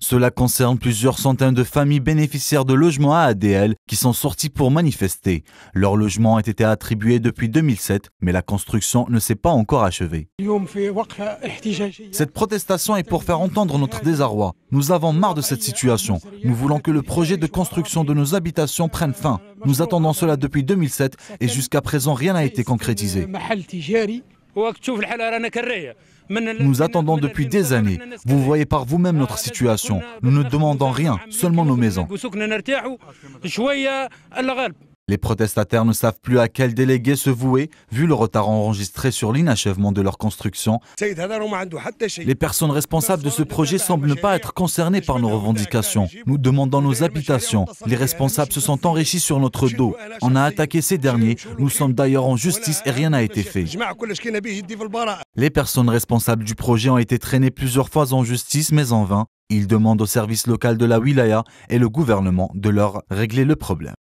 Cela concerne plusieurs centaines de familles bénéficiaires de logements AADL ADL qui sont sorties pour manifester. Leur logement a été attribué depuis 2007, mais la construction ne s'est pas encore achevée. Cette protestation est pour faire entendre notre désarroi. Nous avons marre de cette situation. Nous voulons que le projet de construction de nos habitations prenne fin. Nous attendons cela depuis 2007 et jusqu'à présent rien n'a été concrétisé. Nous attendons depuis des années. Vous voyez par vous-même notre situation. Nous ne demandons rien, seulement nos maisons. Les protestataires ne savent plus à quel délégué se vouer, vu le retard enregistré sur l'inachèvement de leur construction. Les personnes responsables de ce projet semblent ne pas être concernées par nos revendications. Nous demandons nos habitations. Les responsables se sont enrichis sur notre dos. On a attaqué ces derniers. Nous sommes d'ailleurs en justice et rien n'a été fait. Les personnes responsables du projet ont été traînées plusieurs fois en justice, mais en vain. Ils demandent au service local de la wilaya et le gouvernement de leur régler le problème.